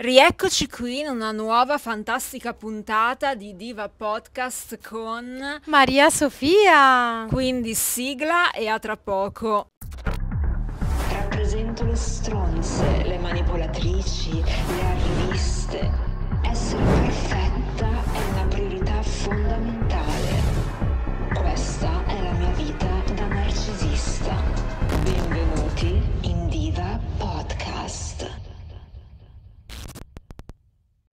Rieccoci qui in una nuova fantastica puntata di Diva Podcast con Maria Sofia. Quindi sigla e a tra poco. Rappresento le stronze, le manipolatrici, le arriviste. Essere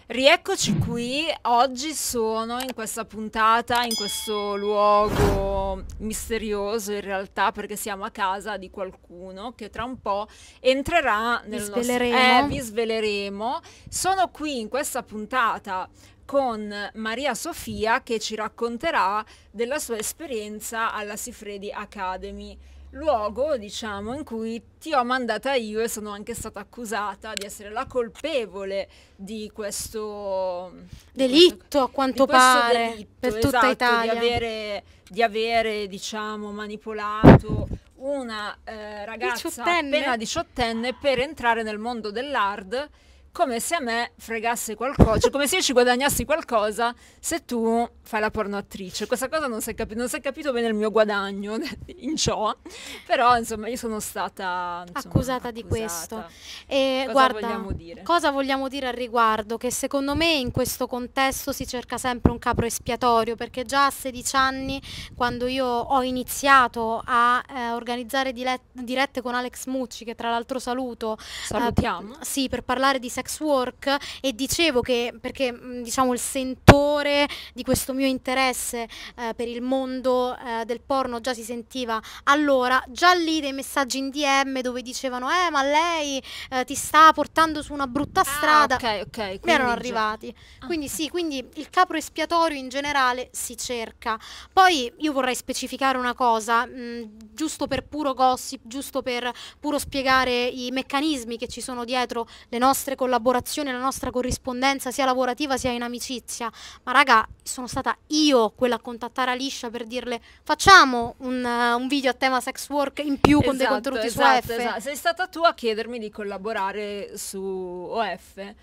Rieccoci qui, oggi sono in questa puntata, in questo luogo misterioso in realtà perché siamo a casa di qualcuno che tra un po' entrerà nel vi nostro... Eh, vi sveleremo. Sono qui in questa puntata con Maria Sofia che ci racconterà della sua esperienza alla Sifredi Academy luogo, diciamo, in cui ti ho mandata io e sono anche stata accusata di essere la colpevole di questo delitto, di questo, a quanto pare, delitto, per esatto, tutta Italia. Di avere, di avere, diciamo, manipolato una eh, ragazza appena diciottenne per entrare nel mondo dell'ard come se a me fregasse qualcosa, cioè come se io ci guadagnassi qualcosa se tu fai la pornoattrice. Questa cosa non si è, capi- non si è capito bene il mio guadagno in ciò, però insomma io sono stata insomma, accusata, accusata, di questo. E cosa guarda, vogliamo dire? cosa vogliamo dire al riguardo? Che secondo me in questo contesto si cerca sempre un capro espiatorio, perché già a 16 anni, quando io ho iniziato a eh, organizzare dirette con Alex Mucci, che tra l'altro saluto, eh, salutiamo, eh, sì, per parlare di sex sex work e dicevo che perché diciamo il sentore di questo mio interesse eh, per il mondo eh, del porno già si sentiva allora, già lì dei messaggi in DM dove dicevano eh ma lei eh, ti sta portando su una brutta ah, strada, ah, ok, ok, mi erano arrivati. Ah. Quindi sì, quindi il capro espiatorio in generale si cerca. Poi io vorrei specificare una cosa, mh, giusto per puro gossip, giusto per puro spiegare i meccanismi che ci sono dietro le nostre collaborazioni collaborazione, la nostra corrispondenza sia lavorativa sia in amicizia. Ma raga, sono stata io quella a contattare Alicia per dirle facciamo un, uh, un video a tema sex work in più esatto, con dei esatto, contenuti esatto, su OF. Esatto. Sei stata tu a chiedermi di collaborare su OF.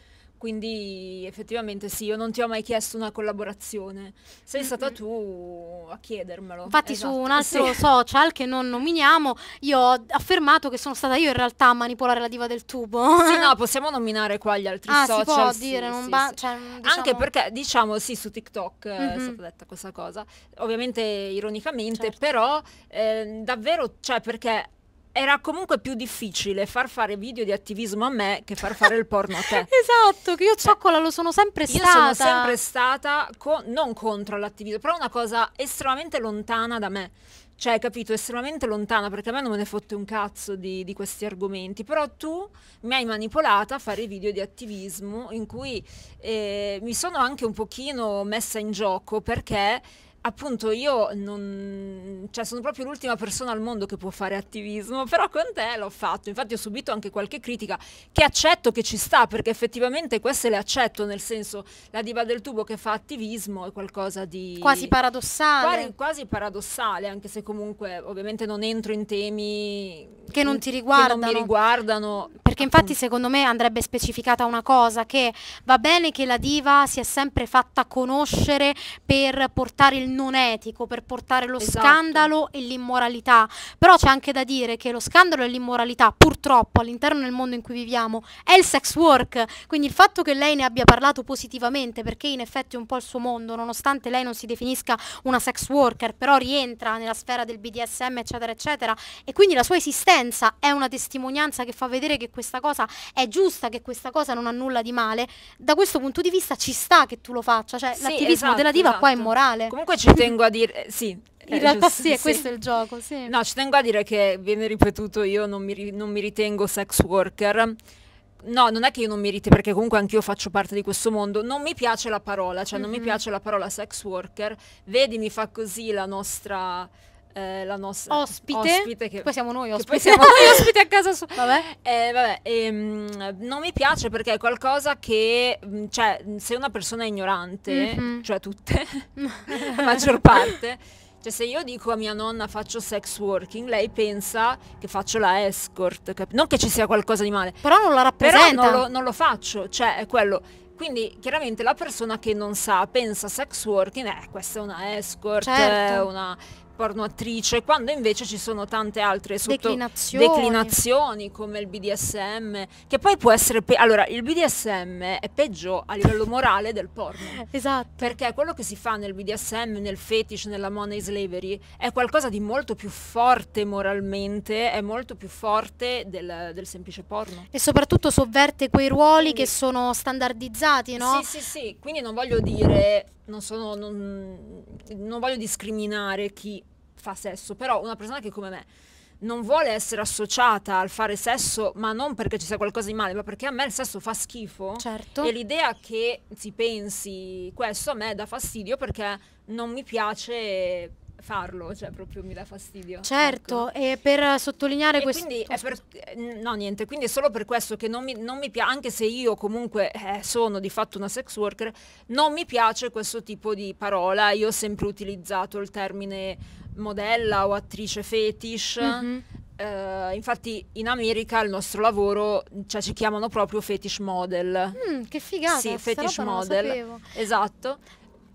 Quindi effettivamente sì, io non ti ho mai chiesto una collaborazione, sei stata tu a chiedermelo. Infatti esatto. su un esatto, altro sì. social che non nominiamo, io ho affermato che sono stata io in realtà a manipolare la diva del tubo. Sì, no, possiamo nominare qua gli altri ah, social. Si può dire, sì, non sì, cioè, diciamo... Anche perché diciamo sì, su TikTok mm-hmm. è stata detta questa cosa, ovviamente ironicamente, certo. però eh, davvero, cioè perché era comunque più difficile far fare video di attivismo a me che far fare il porno a te. esatto, che io cioè, zoccola lo sono sempre stata. Io sono sempre stata co non contro l'attivismo, però una cosa estremamente lontana da me. Cioè, capito, estremamente lontana, perché a me non me ne fotte un cazzo di, di questi argomenti. Però tu mi hai manipolata a fare video di attivismo in cui eh, mi sono anche un pochino messa in gioco perché appunto io non cioè sono proprio l'ultima persona al mondo che può fare attivismo però con te l'ho fatto infatti ho subito anche qualche critica che accetto che ci sta perché effettivamente queste le accetto nel senso la diva del tubo che fa attivismo è qualcosa di quasi paradossale quasi, quasi paradossale anche se comunque ovviamente non entro in temi che non ti riguardano, non mi riguardano perché appunto. infatti secondo me andrebbe specificata una cosa che va bene che la diva si è sempre fatta conoscere per portare il non etico per portare lo esatto. scandalo e l'immoralità. Però c'è anche da dire che lo scandalo e l'immoralità, purtroppo, all'interno del mondo in cui viviamo, è il sex work. Quindi il fatto che lei ne abbia parlato positivamente, perché in effetti è un po' il suo mondo, nonostante lei non si definisca una sex worker, però rientra nella sfera del BDSM, eccetera, eccetera. E quindi la sua esistenza è una testimonianza che fa vedere che questa cosa è giusta, che questa cosa non ha nulla di male. Da questo punto di vista ci sta che tu lo faccia. Cioè, sì, l'attivismo esatto, della diva esatto. qua è esatto. morale. Comunque ci tengo a dire, eh, sì, in eh, realtà giusto, sì, sì, questo è il gioco, sì. No, ci tengo a dire che viene ripetuto io non mi, non mi ritengo sex worker. No, non è che io non mi ritengo, perché comunque anch'io faccio parte di questo mondo. Non mi piace la parola, cioè mm -hmm. non mi mhm. piace la parola sex worker. Vedi, mi fa così la nostra eh, la nostra ospite, ospite che, poi siamo noi ospiti, siamo noi ospiti a casa sua. Vabbè. Eh, vabbè ehm, non mi piace perché è qualcosa che, mm, cioè, mm, se una persona è ignorante, mm-hmm. cioè tutte, la maggior parte, cioè se io dico a mia nonna faccio sex working, lei pensa che faccio la escort, cap- non che ci sia qualcosa di male. Però non la rappresenta. Però non lo, non lo faccio, cioè è quello. Quindi chiaramente la persona che non sa pensa sex working, eh, questa è una escort, certo. una pornoattrice, quando invece ci sono tante altre declinazioni. declinazioni. come il BDSM, che poi può essere... allora, il BDSM è peggio a livello morale del porno. Esatto. Perché quello che si fa nel BDSM, nel fetish, nella money slavery, è qualcosa di molto più forte moralmente, è molto più forte del, del semplice porno. E soprattutto sovverte quei ruoli quindi, che sono standardizzati, no? Sì, sì, sì. Quindi non voglio dire non, sono, non, non voglio discriminare chi fa sesso, però una persona che come me non vuole essere associata al fare sesso, ma non perché ci sia qualcosa di male, ma perché a me il sesso fa schifo. Certo. E l'idea che si pensi questo a me dà fastidio perché non mi piace farlo, cioè proprio mi dà fastidio. Certo, ecco. e per sottolineare e questo... Quindi è per, eh, no, niente, quindi è solo per questo che non mi, non mi piace, anche se io comunque eh, sono di fatto una sex worker, non mi piace questo tipo di parola, io ho sempre utilizzato il termine modella o attrice fetish. Mm -hmm. Uh, infatti in America il nostro lavoro cioè, ci chiamano proprio fetish model. Mm, che figata! Sì, fetish model. Esatto.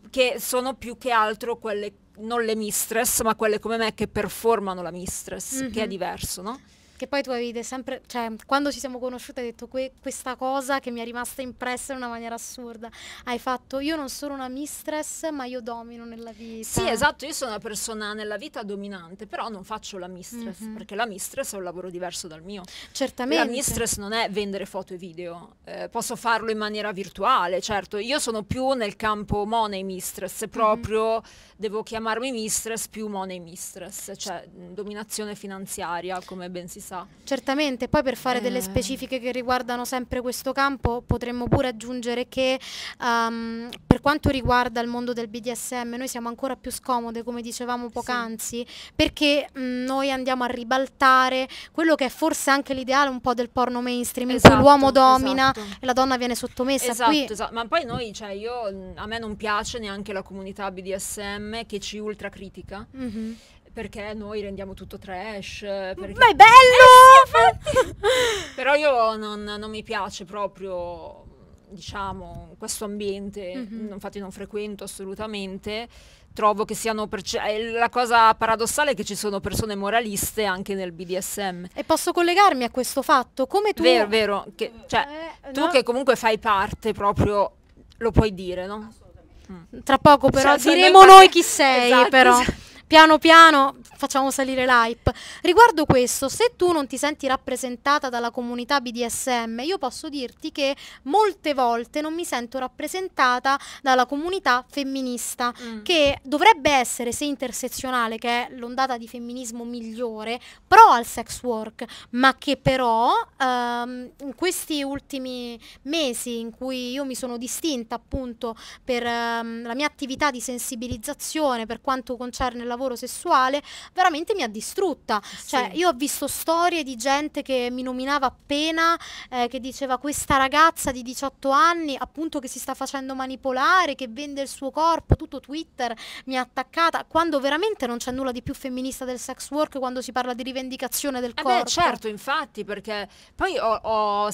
Che sono più che altro quelle non le mistress, ma quelle come me che performano la mistress, mm-hmm. che è mhm. diverso, no? Che poi tu avete sempre, cioè, quando ci siamo conosciute hai detto que questa cosa che mi è rimasta impressa in una maniera assurda. Hai fatto, io non sono una mistress, ma io domino nella vita. Sì, esatto, io sono una persona nella vita dominante, però non faccio la mistress, mm -hmm. perché la mistress è un lavoro diverso dal mio. Certamente. La mistress non è vendere foto e video, eh, posso farlo in maniera virtuale, certo. Io sono più nel campo money mistress, proprio mm -hmm. devo chiamarmi mistress più money mistress, cioè dominazione finanziaria, come ben si sa pensa. Certamente, poi per fare eh. delle specifiche che riguardano sempre questo campo potremmo pure aggiungere che um, per quanto riguarda il mondo del BDSM noi siamo ancora più scomode come dicevamo poc'anzi sì. perché mh, mm, noi andiamo a ribaltare quello che è forse anche l'ideale un po' del porno mainstream esatto, in cui esatto, l'uomo domina esatto. e la donna viene sottomessa. Esatto, Qui... esatto. ma poi noi, cioè io, mm, a me non piace neanche la comunità BDSM che ci ultracritica. mm -hmm perché noi rendiamo tutto trash. Eh, perché... Ma è bello! Eh, però io non, non, mi piace proprio, diciamo, questo ambiente, mm-hmm. infatti non frequento assolutamente. Trovo che siano perce- cioè, la cosa paradossale è che ci sono persone moraliste anche nel BDSM. E posso collegarmi a questo fatto? Come tu. Vero, vero. Che, eh, cioè, eh, tu no. che comunque fai parte proprio, lo puoi dire, no? Mm. Tra poco però cioè, diremo noi, noi chi sei, esatto, però. Esatto piano piano facciamo salire l'hype. Riguardo questo, se tu non ti senti rappresentata dalla comunità BDSM, io posso dirti che molte volte non mi sento rappresentata dalla comunità femminista, mm. che dovrebbe essere, se intersezionale, che è l'ondata di femminismo migliore, pro al sex work, ma che però ehm, in questi ultimi mesi in cui io mi sono distinta appunto per ehm, la mia attività di sensibilizzazione per quanto concerne il lavoro lavoro sessuale, veramente mi ha distrutta. Cioè, sì. Cioè, io ho visto storie di gente che mi nominava appena, eh, che diceva questa ragazza di 18 anni, appunto che si sta facendo manipolare, che vende il suo corpo, tutto Twitter mi ha attaccata, quando veramente non c'è nulla di più femminista del sex work quando si parla di rivendicazione del eh corpo. Beh, certo, infatti, perché poi ho, ho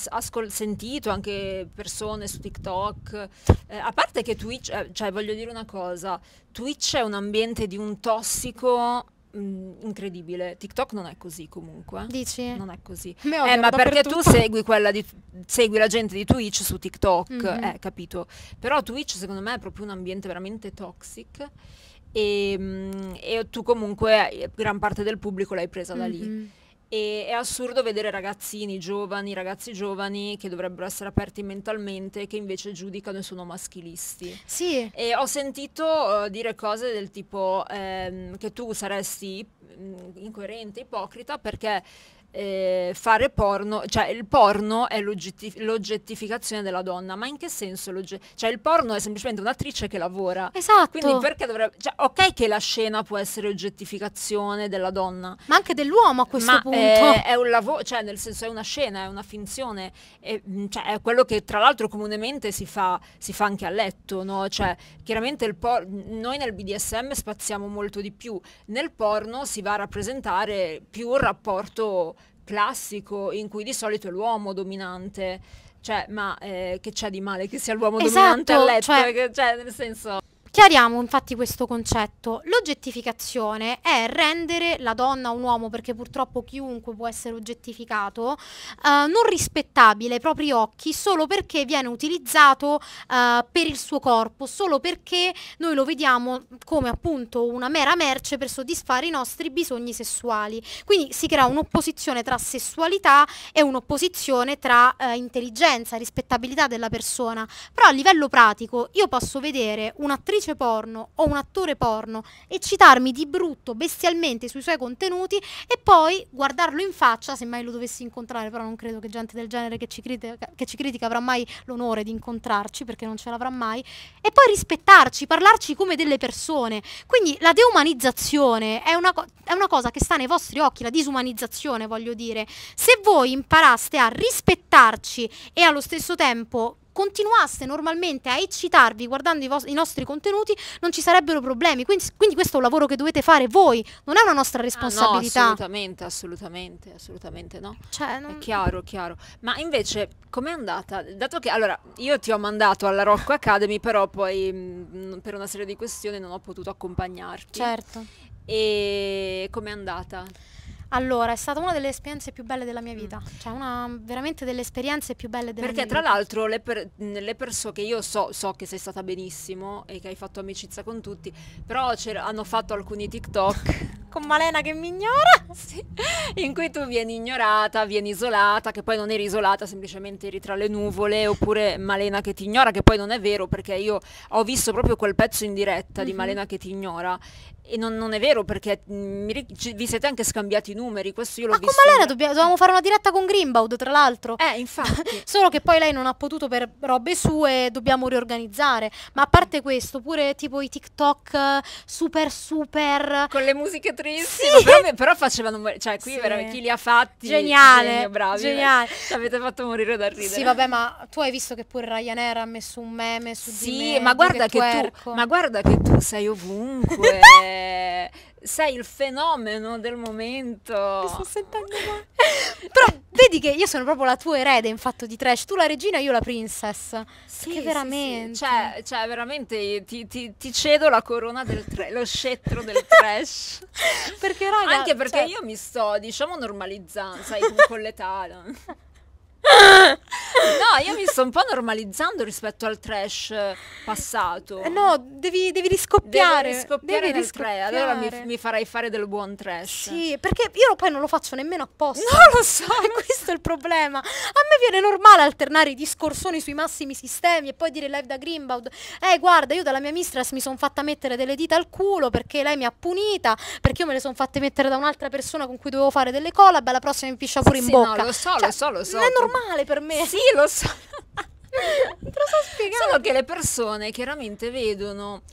sentito anche persone su TikTok, eh, a parte che Twitch, eh, cioè voglio dire una cosa, Twitch è un ambiente di un tossico mm, incredibile. TikTok non è così comunque. Dici? Non è così. Ovvio, eh, ma perché tu segui, quella di, segui la gente di Twitch su TikTok, mm -hmm. eh, capito? Però Twitch secondo me è proprio un ambiente veramente toxic e, mm, e tu comunque eh, gran parte del pubblico l'hai presa mm -hmm. da lì. Mm-hmm. E è assurdo vedere ragazzini giovani, ragazzi giovani che dovrebbero essere aperti mentalmente, che invece giudicano e sono maschilisti. Sì. E ho sentito uh, dire cose del tipo ehm, che tu saresti mm, incoerente, ipocrita, perché eh, fare porno, cioè il porno è l'oggettif- l'oggettificazione della donna, ma in che senso? L'ogge- cioè il porno è semplicemente un'attrice che lavora. Esatto. Quindi perché dovrebbe... Cioè, ok che la scena può essere oggettificazione della donna. Ma anche dell'uomo a questo ma punto. È, eh, è un lavoro, cioè nel senso è una scena, è una finzione, è, cioè, è quello che tra l'altro comunemente si fa, si fa anche a letto, no? Cioè chiaramente il por- noi nel BDSM spaziamo molto di più, nel porno si va a rappresentare più un rapporto classico in cui di solito è l'uomo dominante. Cioè, ma eh, che c'è di male che sia l'uomo esatto, dominante a esatto, letto? Cioè... Cioè, nel senso... Chiariamo infatti questo concetto. L'oggettificazione è rendere la donna un uomo, perché purtroppo chiunque può essere oggettificato, eh, non rispettabile ai propri occhi solo perché viene utilizzato eh, per il suo corpo, solo perché noi lo vediamo come appunto una mera merce per soddisfare i nostri bisogni sessuali. Quindi si crea un'opposizione tra sessualità e un'opposizione tra eh, intelligenza, rispettabilità della persona. Però a livello pratico io posso vedere un'attrice un'attrice porno o un attore porno eccitarmi di brutto bestialmente sui suoi contenuti e poi guardarlo in faccia, se mai lo dovessi incontrare, però non credo che gente del genere che ci critica, che ci critica avrà mai l'onore di incontrarci perché non ce l'avrà mai, e poi rispettarci, parlarci come delle persone. Quindi la deumanizzazione è una, è una cosa che sta nei vostri occhi, la disumanizzazione voglio dire. Se voi imparaste a rispettarci e allo stesso tempo continuaste normalmente a eccitarvi guardando i, vos- i nostri contenuti, non ci sarebbero problemi. Quindi, quindi, questo è un lavoro che dovete fare voi, non è una nostra responsabilità. Ah, no, assolutamente, assolutamente, assolutamente no. Cioè, non... È chiaro, chiaro. Ma invece, com'è andata? Dato che, allora, io ti ho mandato alla Rocco Academy, però poi mh, mm, per una serie di questioni non ho potuto accompagnarti. Certo. E com'è andata? Allora, è stata una delle esperienze più belle della mia vita, mm. cioè una veramente delle esperienze più belle della Perché, mia vita. Perché tra l'altro le, per, mm, le, persone che io so, so che sei stata benissimo e che hai fatto amicizia con tutti, però hanno fatto alcuni TikTok con Malena che mi ignora, sì, in cui tu vieni ignorata, vieni isolata, che poi non eri isolata, semplicemente eri tra le nuvole, oppure Malena che ti ignora, che poi non è vero perché io ho visto proprio quel pezzo in diretta mm-hmm. di Malena che ti ignora e non, non, è vero perché mm, mi, vi siete anche scambiati i numeri, questo io l'ho ma visto. Ma come l'era? dovevamo fare una diretta con Grimbaud, tra l'altro. Eh, infatti. Solo che poi lei non ha potuto per robe sue, dobbiamo riorganizzare. Ma a parte questo, pure tipo i TikTok eh, super super... Con le musiche tristi, sì. però, però, facevano... Cioè, qui sì. veramente chi li ha fatti... Geniale. Genio, bravi. Geniale. Ci avete fatto morire dal ridere. Sì, vabbè, ma tu hai visto che pure Ryanair ha messo un meme su sì, di me. Sì, ma guarda che, che tu... Ma guarda che tu sei ovunque. sei il fenomeno del momento. Mi sto sentendo male. Però vedi che io sono proprio la tua erede in fatto di trash. Tu la regina, io la princess. Sì, che veramente. Sì, sì. Cioè, cioè, veramente ti, ti, ti, cedo la corona del trash, lo scettro del trash. perché, raga. Anche perché cioè... io mi sto, diciamo, normalizzando, sai, con l'età. No, io mi sto un po' normalizzando rispetto al trash passato. Eh, no, devi, devi riscoppiare. Devo riscoppiare devi riscoppiare. Allora mi, mi, farai fare del buon trash. Sì, perché io poi non lo faccio nemmeno apposta. No, lo so, e questo è il problema. A me viene normale alternare i discorsoni sui massimi sistemi e poi dire live da Greenbaud. Eh, guarda, io dalla mia mistress mi sono fatta mettere delle dita al culo perché lei mi ha punita, perché io me le sono fatte mettere da un'altra persona con cui dovevo fare delle collab, la prossima mi piscia pure sì, in bocca. No, lo so, cioè, lo so, lo so. è normale normale per me. Sì, lo so. Non te lo so spiegare. Solo che le persone chiaramente vedono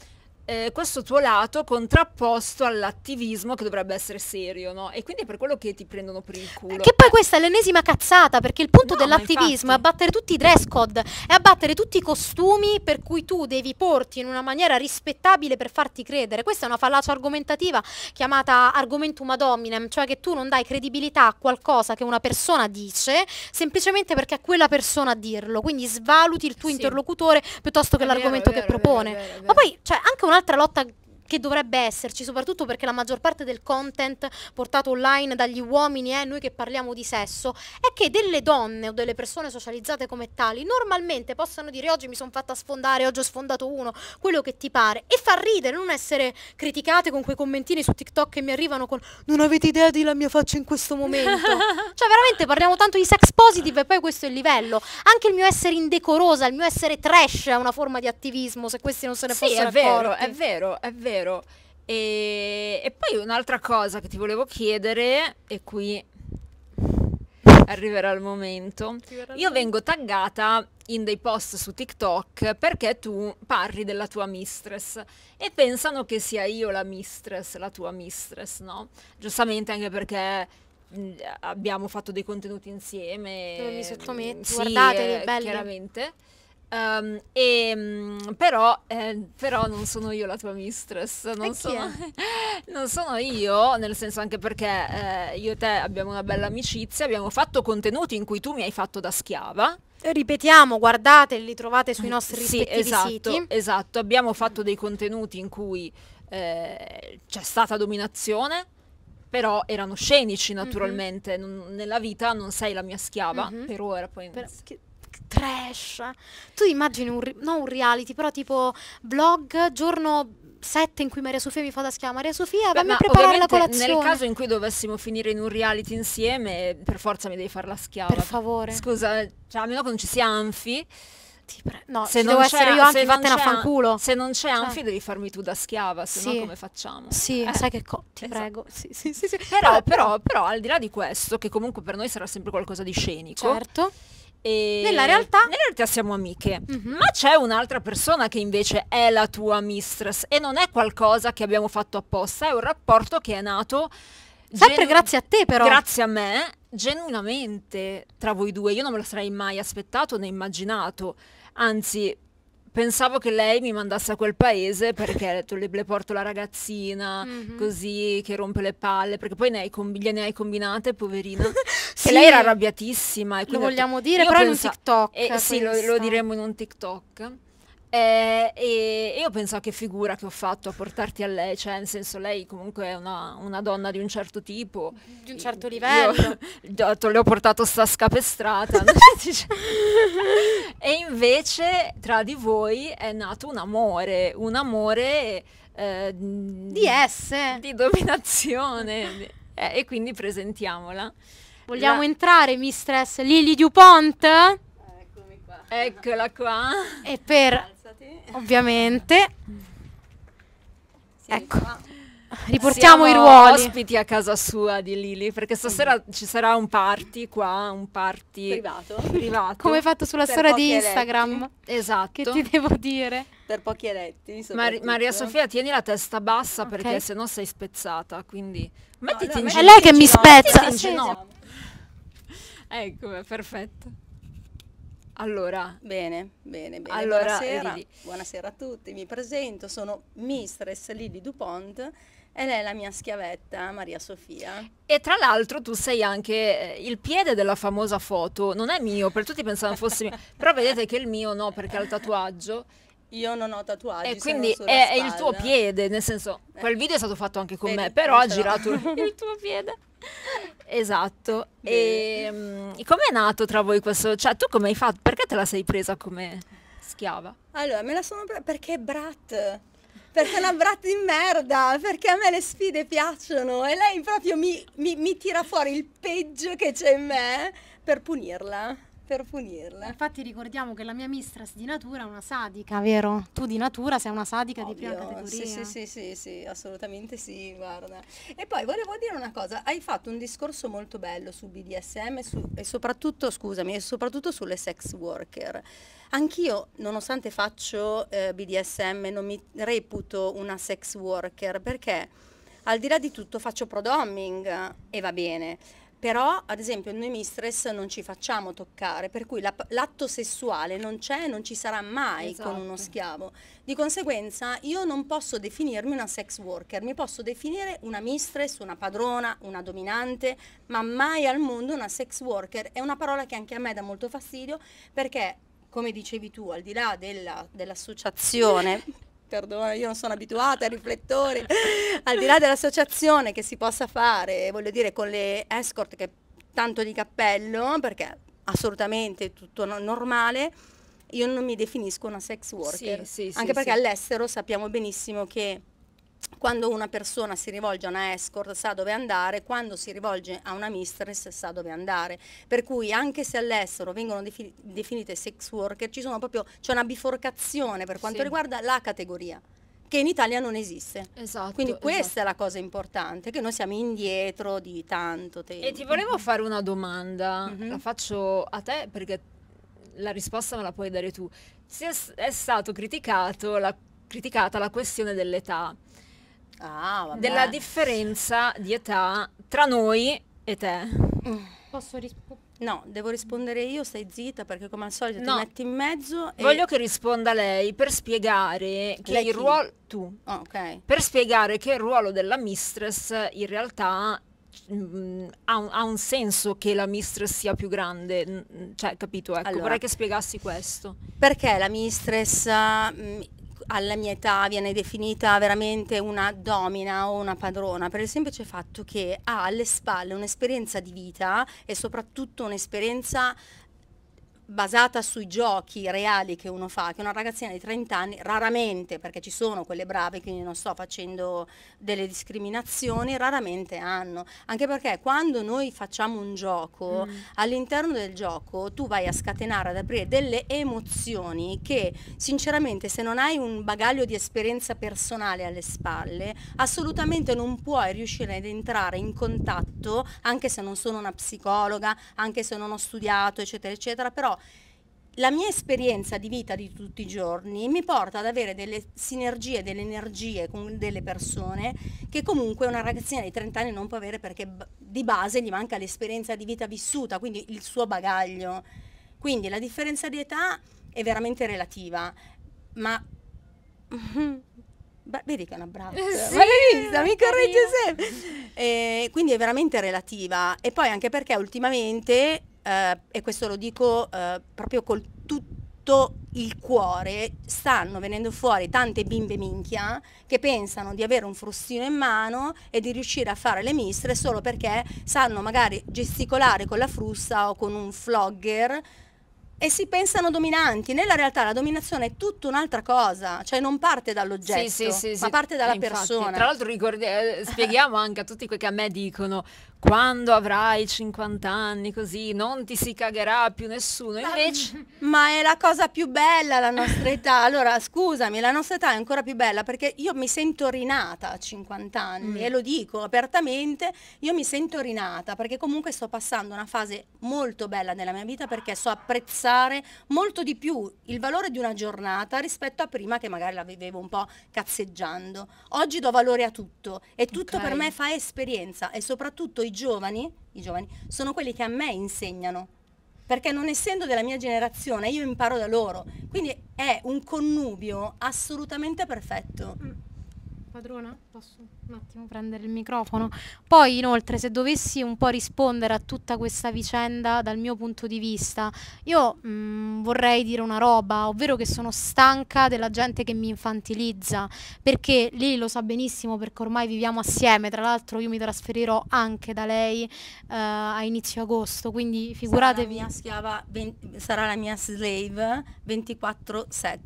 eh, questo tuo lato contrapposto all'attivismo che dovrebbe essere serio, no? E quindi è per quello che ti prendono per il culo. Che poi questa è l'ennesima cazzata, perché il punto no, dell'attivismo infatti... è abbattere tutti i dress code, è abbattere tutti i costumi per cui tu devi porti in una maniera rispettabile per farti credere. Questa è una fallacia argomentativa chiamata argomentum ad hominem, cioè che tu non dai credibilità a qualcosa che una persona dice semplicemente perché è quella persona a dirlo. Quindi svaluti il tuo sì. interlocutore piuttosto che l'argomento che propone. Vero, vero, vero, Ma poi c'è cioè, anche un'altra un'altra lotta che dovrebbe esserci, soprattutto perché la maggior parte del content portato online dagli uomini, eh, noi che parliamo di sesso, è che delle donne o delle persone socializzate come tali normalmente possano dire oggi mi sono fatta sfondare, oggi ho sfondato uno, quello che ti pare, e far ridere, non essere criticate con quei commentini su TikTok che mi arrivano con non avete idea di la mia faccia in questo momento. cioè veramente parliamo tanto di sex positive e poi questo è il livello. Anche il mio essere indecorosa, il mio essere trash è una forma di attivismo, se questi non se ne sì, fossero accorti. Sì, è vero, è vero, è vero vero. E, e poi un'altra cosa che ti volevo chiedere, e qui arriverà il momento. Io vengo taggata in dei post su TikTok perché tu parli della tua mistress e pensano che sia io la mistress, la tua mistress, no? Giustamente anche perché mm, abbiamo fatto dei contenuti insieme. Dove mi sottometto, sì, guardate, eh, bello. chiaramente. Um, e, mm, però, eh, però, non sono io la tua mistress, non, sono, non sono, io, nel senso anche perché eh, io e te abbiamo una bella amicizia, abbiamo fatto contenuti in cui tu mi hai fatto da schiava. Ripetiamo, guardate, li trovate sui eh, nostri sì, esatto, siti. Esatto, abbiamo fatto dei contenuti in cui eh, c'è stata dominazione, però erano scenici naturalmente, mm -hmm. non, nella vita non sei la mia schiava, mm -hmm. per ora poi... Per, trash. Tu immagini un, non un reality, però tipo vlog giorno 7 in cui Maria Sofia mi fa da schiava. Maria Sofia Beh, ma preparare la colazione nel caso in cui dovessimo finire in un reality insieme per forza mi devi fare la schiava per favore scusa cioè, a meno che non ci sia Anfi No, se non devo essere io anche fattene a fanculo. Se non c'è cioè. Anfi devi farmi tu da schiava, se sì. no come facciamo? Sì, eh. sai che co- ti esatto. prego. Sì, sì, però, però, però, però, al di là di questo, che comunque per noi sarà sempre qualcosa di scenico. Certo. E nella realtà? Nella realtà siamo amiche, mm -hmm. ma c'è un'altra persona che invece è la tua mistress e non è qualcosa che abbiamo fatto apposta, è un rapporto che è nato... Sempre grazie a te però. Grazie a me, genuinamente tra voi due. Io non me lo sarei mai aspettato né immaginato. Anzi, pensavo che lei mi mandasse a quel paese perché ha detto, le, le, porto la ragazzina mm-hmm. così che rompe le palle perché poi ne hai, com- gliene hai combinate poverina sì. che lei era arrabbiatissima e lo vogliamo detto, dire però pensa- in un tiktok eh, sì lo, lo, diremo in un tiktok eh, e, io penso a che figura che ho fatto a portarti a lei, cioè nel senso lei comunque è una, una donna di un certo tipo, di un certo livello. Io, le ho portato sta scapestrata. e invece tra di voi è nato un amore, un amore eh, di esse, di dominazione. eh, e quindi presentiamola. Vogliamo La... entrare, mistress Lily Dupont? Eccomi qua. Eccola qua. E per ovviamente. Ovviamente. Sì, ecco. Qua. Riportiamo Siamo i ruoli. ospiti a casa sua di Lili, perché stasera ci sarà un party qua, un party privato. privato Come fatto sulla storia di Instagram. Eletti. Esatto. Che ti devo dire? Per pochi eletti. Mar Maria Sofia, tieni la testa bassa okay. perché se no sei spezzata, quindi mettiti no, no, in ginocchio. È lei che mi spezza. Ecco, perfetto. Allora, bene, bene, bene. Allora, buonasera. Lili. buonasera a tutti, mi presento, sono Mistress Lily Dupont e lei è la mia schiavetta Maria Sofia. E tra l'altro tu sei anche eh, il piede della famosa foto, non è mio, per tutti pensavano fosse mio, però vedete che il mio no perché ha il tatuaggio. Io non ho tatuaggi. E quindi è, è, il tuo piede, nel senso, eh. quel video è stato fatto anche con Vedi, me, però ha girato il tuo piede. Esatto. Bene. Ehm, e, com'è nato tra voi questo? Cioè, tu come hai fatto? Perché te la sei presa come schiava? Allora, me la sono presa perché Brat perché è una brat di merda, perché a me le sfide piacciono e lei proprio mi, mi, mi tira fuori il peggio che c'è in me per punirla per punirla. Eh, infatti ricordiamo che la mia mistress di natura è una sadica, ah, vero? Tu di natura sei una sadica Ovvio, di prima categoria. Sì, sì, sì, sì, assolutamente sì, guarda. E poi volevo dire una cosa, hai fatto un discorso molto bello su BDSM e, su, e soprattutto, scusami, e soprattutto sulle sex worker. Anch'io, nonostante faccio eh, BDSM, non mi reputo una sex worker perché al di là di tutto faccio prodomming eh, e va bene, però, ad esempio, noi mistress non ci facciamo toccare, per cui l'atto sessuale non c'è e non ci sarà mai esatto. con uno esatto. schiavo. Di conseguenza io non posso definirmi una sex worker, mi posso definire una mistress, una padrona, una dominante, ma mai al mondo una sex worker. È una parola che anche a me dà molto fastidio perché, come dicevi tu, al di là dell'associazione... perdona, io non sono abituata ai riflettori, al di là dell'associazione che si possa fare, voglio dire, con le escort che tanto di cappello, perché assolutamente tutto normale, io non mi definisco una sex worker, sì, sì, sì, anche perché all'estero sappiamo benissimo che quando una persona si rivolge a una escort sa dove andare, quando si rivolge a una mistress sa dove andare. Per cui anche se all'estero vengono definite sex worker, proprio, c'è una biforcazione per quanto sì. riguarda la categoria che in Italia non esiste. Esatto. Quindi questa esatto. è la cosa importante, che noi siamo indietro di tanto tempo. E ti volevo fare una domanda, mm-hmm. la faccio a te perché la risposta me la puoi dare tu. Si è, è stata criticata la questione dell'età ah, della differenza di età tra noi e te. Posso rispondere? No, devo rispondere io, stai zitta perché come al solito no. ti metti in mezzo. E... Voglio che risponda lei per spiegare che lei il ruolo. Tu. Oh, ok. Per spiegare che il ruolo della mistress in realtà mh, mm, ha, un, ha un, senso che la mistress sia più grande, mm, cioè capito? Ecco, allora, vorrei che spiegassi questo. Perché la mistress mh, mm, alla mia età viene definita veramente una domina o una padrona per il semplice fatto che ha alle spalle un'esperienza di vita e soprattutto un'esperienza basata sui giochi reali che uno fa, che una ragazzina di 30 anni, raramente, perché ci sono quelle brave, quindi non sto facendo delle discriminazioni, raramente hanno. Anche perché quando noi facciamo un gioco, mm. all'interno del gioco tu vai a scatenare, ad aprire delle emozioni che sinceramente se non hai un bagaglio di esperienza personale alle spalle, assolutamente non puoi riuscire ad entrare in contatto, anche se non sono una psicologa, anche se non ho studiato, eccetera, eccetera, però la mia esperienza di vita di tutti i giorni mi porta ad avere delle sinergie, delle energie con delle persone che comunque una ragazzina di 30 anni non può avere perché di base gli manca l'esperienza di vita vissuta, quindi il suo bagaglio. Quindi la differenza di età è veramente relativa, ma... Beh, vedi che è una brava. Eh sì, ma vista, mi corregge sempre. Eh, quindi è veramente relativa. E poi anche perché ultimamente eh, e questo lo dico eh, proprio col tutto il cuore, stanno venendo fuori tante bimbe minchia che pensano di avere un frustino in mano e di riuscire a fare le mistre solo perché sanno magari gesticolare con la frusta o con un flogger e si pensano dominanti. Nella realtà la dominazione è tutta un'altra cosa, cioè non parte dall'oggetto, sì, sì, sì, ma parte dalla infatti, persona. Tra l'altro ricordi- eh, spieghiamo anche a tutti quei che a me dicono quando avrai 50 anni così non ti si cagherà più nessuno invece ma è la cosa più bella la nostra età allora scusami la nostra età è ancora più bella perché io mi sento rinata a 50 anni mm. e lo dico apertamente io mi sento rinata perché comunque sto passando una fase molto bella nella mia vita perché so apprezzare molto di più il valore di una giornata rispetto a prima che magari la vivevo un po' cazzeggiando oggi do valore a tutto e tutto okay. per me fa esperienza e soprattutto i giovani, i giovani sono quelli che a me insegnano, perché non essendo della mia generazione io imparo da loro, quindi è un connubio assolutamente perfetto. Mm. Padrona, posso un attimo prendere il microfono? Poi inoltre se dovessi un po' rispondere a tutta questa vicenda dal mio punto di vista, io mh, mm, vorrei dire una roba, ovvero che sono stanca della gente che mi infantilizza, perché lei lo sa benissimo perché ormai viviamo assieme, tra l'altro io mi trasferirò anche da lei uh, a inizio agosto, quindi figuratevi... Sarà la mia schiava, sarà la mia slave 24-7.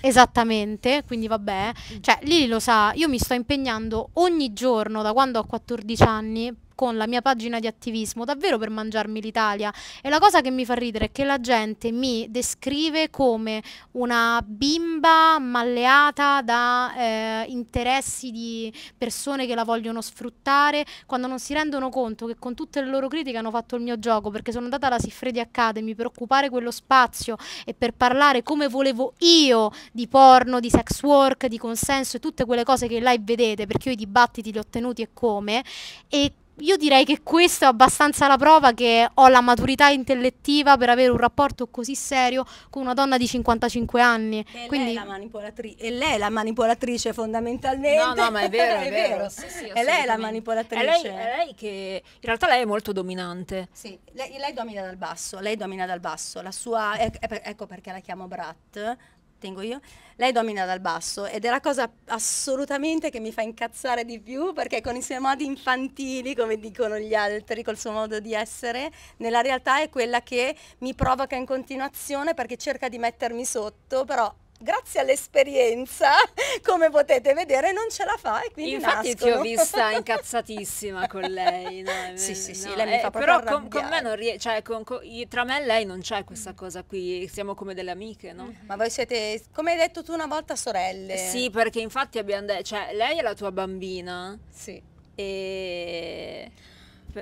Esattamente, quindi vabbè, cioè Lili lo sa, io mi sto impegnando ogni giorno da quando ho 14 anni con la mia pagina di attivismo davvero per mangiarmi l'Italia e la cosa che mi fa ridere è che la gente mi descrive come una bimba malleata da eh, interessi di persone che la vogliono sfruttare quando non si rendono conto che con tutte le loro critiche hanno fatto il mio gioco perché sono andata alla Siffredi Academy per occupare quello spazio e per parlare come volevo io di porno, di sex work, di consenso e tutte quelle cose che là vedete perché io i dibattiti li ho tenuti e come e io direi che questa è abbastanza la prova che ho la maturità intellettiva per avere un rapporto così serio con una donna di 55 anni. E, Quindi... lei, è e lei è la manipolatrice fondamentalmente. No, no, ma è vero, è, è vero. vero. Sì, sì, e lei è la manipolatrice. È lei, è lei, che in realtà lei è molto dominante. Sì, lei, lei domina dal basso, lei domina dal basso. La sua, ecco perché la chiamo Brat, tengo io, lei domina dal basso ed è la cosa assolutamente che mi fa incazzare di più perché con i suoi modi infantili, come dicono gli altri, col suo modo di essere, nella realtà è quella che mi provoca in continuazione perché cerca di mettermi sotto, però grazie all'esperienza, come potete vedere, non ce la fa e quindi Infatti nascono. ti ho vista incazzatissima con lei. No? sì, sì, sì, no, lei mi eh, fa proprio Però con, con, me non riesce, cioè con, con, tra me e lei non c'è questa cosa qui, siamo come delle amiche, no? Mm-hmm. Ma voi siete, come hai detto tu una volta, sorelle. Sì, perché infatti abbiamo detto, cioè lei è la tua bambina. Sì. E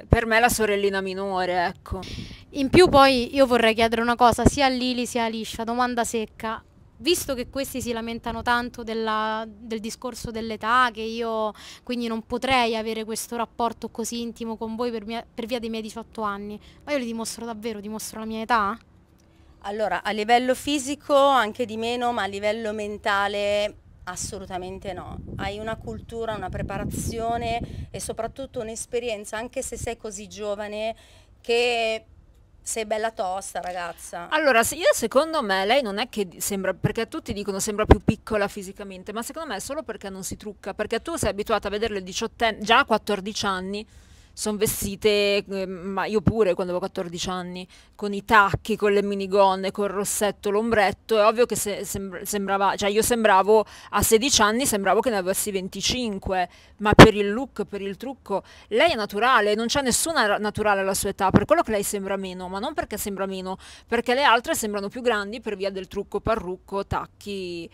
per me la sorellina minore, ecco. In più poi io vorrei chiedere una cosa sia a Lili sia a Liscia, domanda secca visto che questi si lamentano tanto della, del discorso dell'età, che io quindi non potrei avere questo rapporto così intimo con voi per, mia, per via dei miei 18 anni, ma io li dimostro davvero, dimostro la mia età? Allora, a livello fisico anche di meno, ma a livello mentale Assolutamente no, hai una cultura, una preparazione e soprattutto un'esperienza, anche se sei così giovane, che sei bella tosta, ragazza. Allora, io secondo me lei non è che sembra, perché tutti dicono sembra più piccola fisicamente, ma secondo me è solo perché non si trucca, perché tu sei abituata a vederle 18 già a 14 anni sono vestite, ehm, ma io pure quando avevo 14 anni, con i tacchi, con le minigonne, col rossetto, l'ombretto, è ovvio che se, sembra, sembrava, cioè io sembravo a 16 anni, sembravo che ne avessi 25, ma per il look, per il trucco, lei è naturale, non c'è nessuna naturale alla sua età, per quello che lei sembra meno, ma non perché sembra meno, perché le altre sembrano più grandi per via del trucco, parrucco, tacchi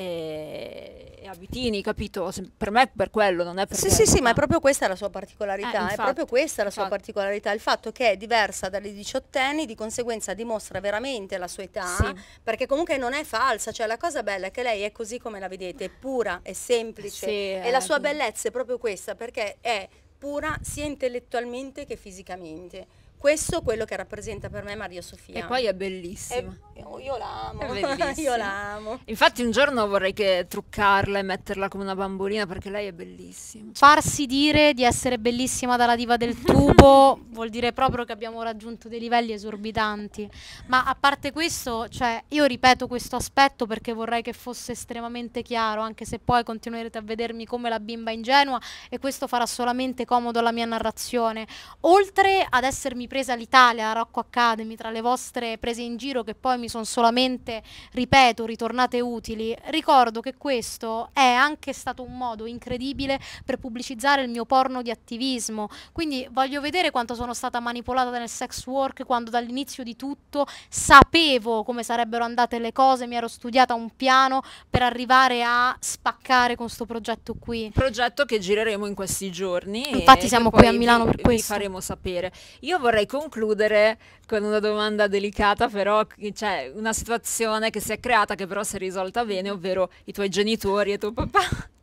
e, e abitini, capito? per me per quello, non è per Sì, quello, sì, sì, no. ma è proprio questa la sua particolarità, eh, è proprio questa la infatti. sua particolarità, il fatto che è diversa dalle diciottenni, di conseguenza dimostra veramente la sua età, sì. perché comunque non è falsa, cioè la cosa bella è che lei è così come la vedete, è pura, è semplice sì, e eh, la sua bellezza è proprio questa, perché è pura sia intellettualmente che fisicamente questo è quello che rappresenta per me Maria Sofia. E poi è bellissima. È io, oh, io l'amo. io l'amo. Infatti un giorno vorrei che truccarla e metterla come una bambolina perché lei è bellissima. Farsi dire di essere bellissima dalla diva del tubo vuol dire proprio che abbiamo raggiunto dei livelli esorbitanti. Ma a parte questo, cioè, io ripeto questo aspetto perché vorrei che fosse estremamente chiaro, anche se poi continuerete a vedermi come la bimba ingenua e questo farà solamente comodo alla mia narrazione. Oltre ad essermi presa l'Italia, la Rocco Academy, tra le vostre prese in giro che poi mi sono solamente, ripeto, ritornate utili, ricordo che questo è anche stato un modo incredibile per pubblicizzare il mio porno di attivismo, quindi voglio vedere quanto sono stata manipolata nel sex work quando dall'inizio di tutto sapevo come sarebbero andate le cose, mi ero studiata un piano per arrivare a spaccare con questo progetto qui. Progetto che gireremo in questi giorni. Infatti siamo qui a Milano vi, per questo. Vi faremo sapere. Io vorrei concludere con una domanda delicata però, cioè, una situazione che si è creata che però si è risolta bene, ovvero i tuoi genitori e tuo papà.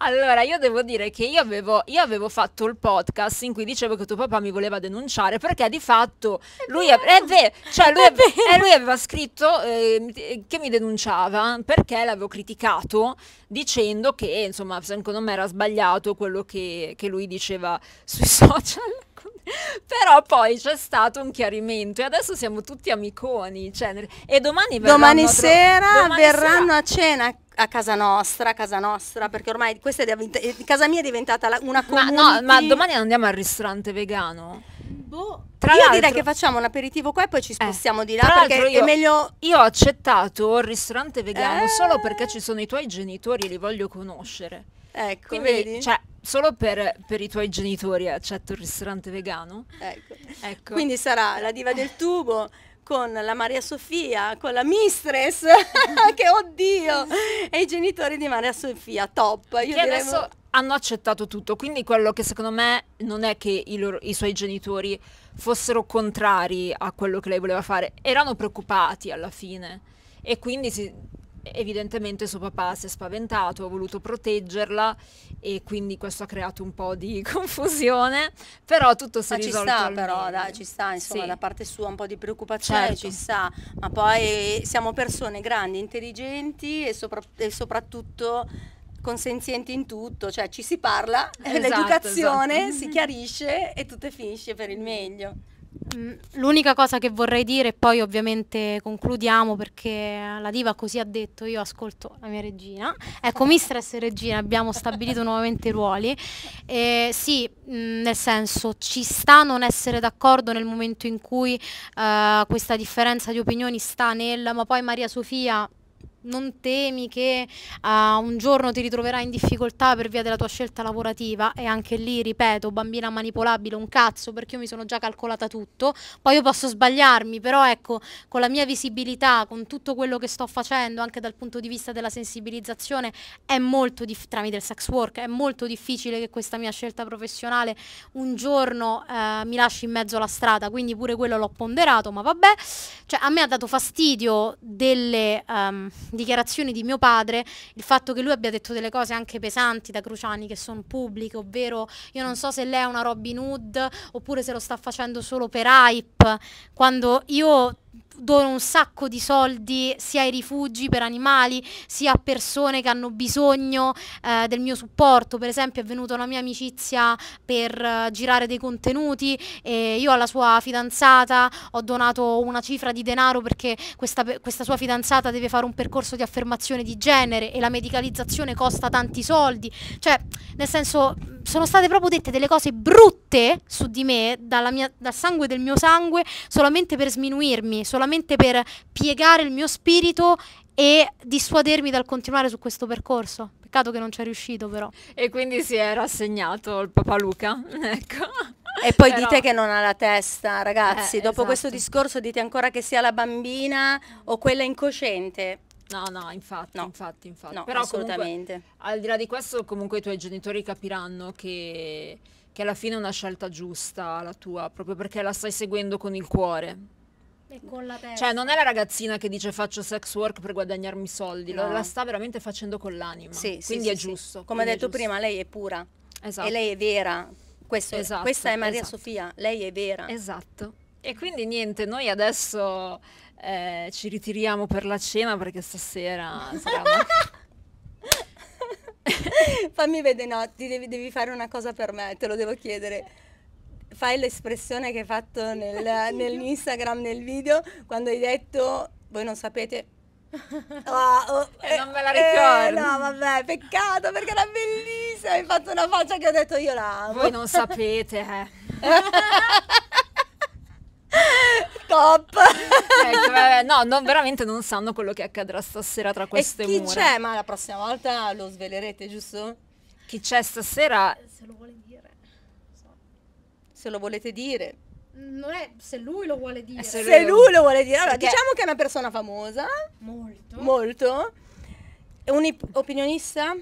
Allora, io devo dire che io avevo, io avevo, fatto il podcast in cui dicevo che tuo papà mi voleva denunciare perché di fatto lui, cioè eh, lui aveva scritto ehm, eh, che mi denunciava perché l'avevo criticato dicendo che, insomma, secondo me era sbagliato quello che, che lui diceva sui social. Però poi c'è stato un chiarimento e adesso siamo tutti amiconi. Cioè, e domani, domani sera tro- domani verranno sera. a cena a casa nostra, a casa nostra, perché ormai questa è, è eh, casa mia è diventata la, una comunità. Ma, no, ma domani andiamo al ristorante vegano. Boh. Tra io direi che facciamo un aperitivo qua e poi ci eh. spostiamo eh, di là perché io, è meglio. Io ho accettato il ristorante vegano eh. solo perché eh. ci sono i tuoi genitori e li voglio conoscere. Ecco, Quindi, vedi? Cioè, solo per, per, i tuoi genitori accetto il ristorante vegano. Ecco. ecco. Quindi sarà la diva del tubo con la Maria Sofia, con la mistress, che oddio, e i genitori di Maria Sofia, top. Io che direi... adesso hanno accettato tutto, quindi quello che secondo me non è che i, loro, i suoi genitori fossero contrari a quello che lei voleva fare, erano preoccupati alla fine e quindi si, evidentemente suo papà si è spaventato, ha voluto proteggerla e quindi questo ha creato un po' di confusione, però tutto si è risolto. Ma ci sta però, dai, ci sta, insomma, sì. da parte sua un po' di preoccupazione certo. ci sta, ma poi siamo persone grandi, intelligenti e, sopra e soprattutto consenzienti in tutto, cioè ci si parla, eh, esatto, l'educazione esatto. si chiarisce e tutto finisce per il meglio. Mm, l'unica cosa che vorrei dire, e poi ovviamente concludiamo perché la diva così ha detto, io ascolto la mia regina. Ecco, mistress e regina abbiamo stabilito nuovamente i ruoli. Eh, sì, mm, nel senso ci sta non essere d'accordo nel momento in cui uh, questa differenza di opinioni sta nel ma poi Maria Sofia non temi che uh, un giorno ti ritroverai in difficoltà per via della tua scelta lavorativa e anche lì, ripeto, bambina manipolabile, un cazzo, perché io mi sono già calcolata tutto, poi io posso sbagliarmi, però ecco, con la mia visibilità, con tutto quello che sto facendo, anche dal punto di vista della sensibilizzazione, è molto dif- tramite il sex work, è molto difficile che questa mia scelta professionale un giorno uh, mi lasci in mezzo alla strada, quindi pure quello l'ho ponderato, ma vabbè, cioè a me ha dato fastidio delle... Um, dichiarazioni di mio padre, il fatto che lui abbia detto delle cose anche pesanti da Cruciani che sono pubbliche, ovvero io non so se lei è una Robin Hood oppure se lo sta facendo solo per hype, quando io dono un sacco di soldi sia ai rifugi per animali, sia a persone che hanno bisogno eh, del mio supporto. Per esempio è venuta una mia amicizia per eh, girare dei contenuti e io alla sua fidanzata ho donato una cifra di denaro perché questa, questa sua fidanzata deve fare un percorso di affermazione di genere e la medicalizzazione costa tanti soldi. Cioè, nel senso sono state proprio dette delle cose brutte su di me, mia, dal sangue del mio sangue, solamente per sminuirmi, solamente per piegare il mio spirito e dissuadermi dal continuare su questo percorso. Peccato che non ci è riuscito però. E quindi si è rassegnato il papà Luca, ecco. E poi Però... dite che non ha la testa, ragazzi. Eh, Dopo esatto. questo discorso dite ancora che sia la bambina o quella incosciente. No, no, infatti, no. infatti, infatti. No, Però assolutamente. Comunque, al di là di questo, comunque i tuoi genitori capiranno che, che alla fine è una scelta giusta la tua, proprio perché la stai seguendo con il cuore. E con la testa. Cioè, non è la ragazzina che dice faccio sex work per guadagnarmi soldi, no. la sta veramente facendo con l'anima. Sì, quindi sì, è sì, giusto. Come hai detto giusto. prima, lei è pura. Esatto. E lei è vera. Questo, esatto, questa è Maria esatto. Sofia, lei è vera. Esatto. E quindi niente, noi adesso eh, ci ritiriamo per la cena perché stasera saremo... Fammi vedere, no, ti devi, devi, fare una cosa per me, te lo devo chiedere. Fai l'espressione che hai fatto nel, nell'Instagram, nel video, quando hai detto, voi non sapete... Oh, oh, eh, eh, non me la eh, ricordo. Eh, no, vabbè, peccato perché era bellissima. Hai fatto una faccia che ho detto io la amo. Voi non sapete, eh. Top! Eh, vabbè, no, no, veramente non sanno quello che accadrà stasera tra queste e chi mura. c'è? Ma la prossima volta lo svelerete, giusto? Chi c'è stasera? Se lo vuole dire. So. Se lo volete dire. Non è se lui lo vuole dire. Eh, se, se lui, lo vuole dire. Allora, diciamo che è una persona famosa. Molto. Molto. È un opinionista?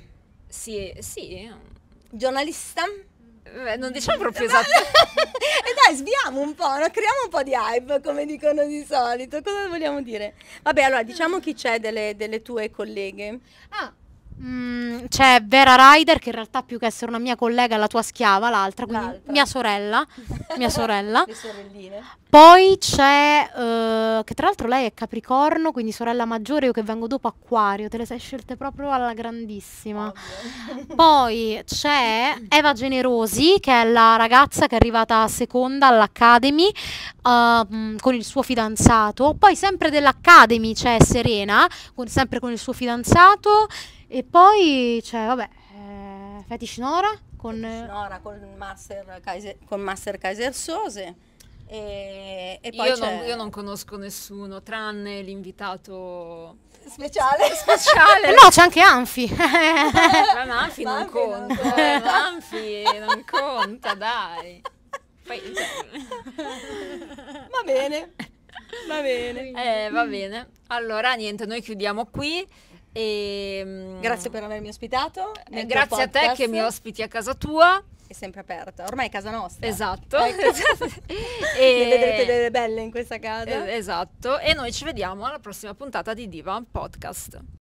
Sì, sì. Giornalista? Beh, non diciamo proprio esatto. e dai, sviamo un po', no? creiamo un po' di hype, come dicono di solito. Cosa vogliamo dire? Vabbè, allora diciamo chi c'è delle, delle tue colleghe. Ah, Mm, c'è Vera Ryder, che in realtà più che essere una mia collega è la tua schiava, l'altra, quindi l'altra. mia sorella. mia sorella. Poi c'è, uh, che tra l'altro lei è Capricorno, quindi sorella maggiore, io che vengo dopo Acquario, te le sei scelte proprio alla grandissima. Ovvio. Poi c'è Eva Generosi, che è la ragazza che è arrivata seconda all'Academy uh, con il suo fidanzato. Poi sempre dell'Academy c'è Serena, con, sempre con il suo fidanzato. E poi c'è, cioè, vabbè, eh, Fetish Nora con... Fetish eh, Nora con Master Kaiser, con Master Kaiser Sose. E, e io, non, io, non, conosco nessuno tranne l'invitato speciale. speciale. Eh no, c'è anche Anfi. Ma Anfi non conta. Anfi non conta, dai. Poi, va bene. Va bene. Eh, va bene. Allora, niente, noi chiudiamo qui. E, ehm, grazie per avermi ospitato. Eh, grazie a te che mi ospiti a casa tua. È sempre aperta, ormai è casa nostra. Esatto. Ecco. e... vedrete delle belle in questa casa. esatto. E noi ci vediamo alla prossima puntata di Diva Podcast.